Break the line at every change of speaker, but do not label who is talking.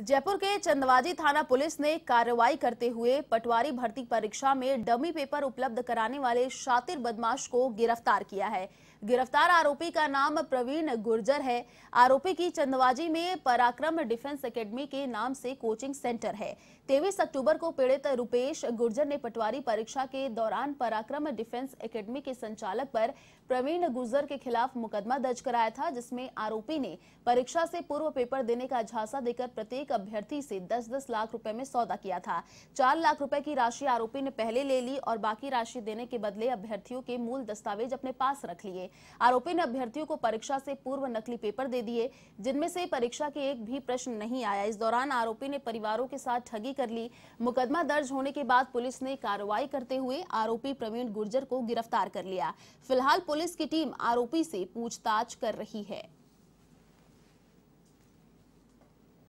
जयपुर के चंदवाजी थाना पुलिस ने कार्रवाई करते हुए पटवारी भर्ती परीक्षा में डमी पेपर उपलब्ध कराने वाले शातिर बदमाश को गिरफ्तार किया है गिरफ्तार आरोपी का नाम प्रवीण गुर्जर है आरोपी की चंदवाजी में पराक्रम डिफेंस एकेडमी के नाम से कोचिंग सेंटर है तेईस अक्टूबर को पीड़ित रुपेश गुर्जर ने पटवारी परीक्षा के दौरान पराक्रम डिफेंस एकेडमी के संचालक पर प्रवीण गुर्जर के खिलाफ मुकदमा दर्ज कराया था जिसमें आरोपी ने परीक्षा से पूर्व पेपर देने का झांसा देकर प्रत्येक एक अभ्यर्थी से 10-10 लाख रुपए में सौदा किया था चार लाख रुपए की राशि आरोपी ने पहले ले ली और बाकी राशि देने के बदले अभ्यर्थियों के मूल दस्तावेज अपने पास रख लिए आरोपी ने अभ्यर्थियों को परीक्षा से पूर्व नकली पेपर दे दिए जिनमें से परीक्षा के एक भी प्रश्न नहीं आया इस दौरान आरोपी ने परिवारों के साथ ठगी कर ली मुकदमा दर्ज होने के बाद पुलिस ने कार्रवाई करते हुए आरोपी प्रवीण गुर्जर को गिरफ्तार कर लिया फिलहाल पुलिस की टीम आरोपी से पूछताछ कर रही है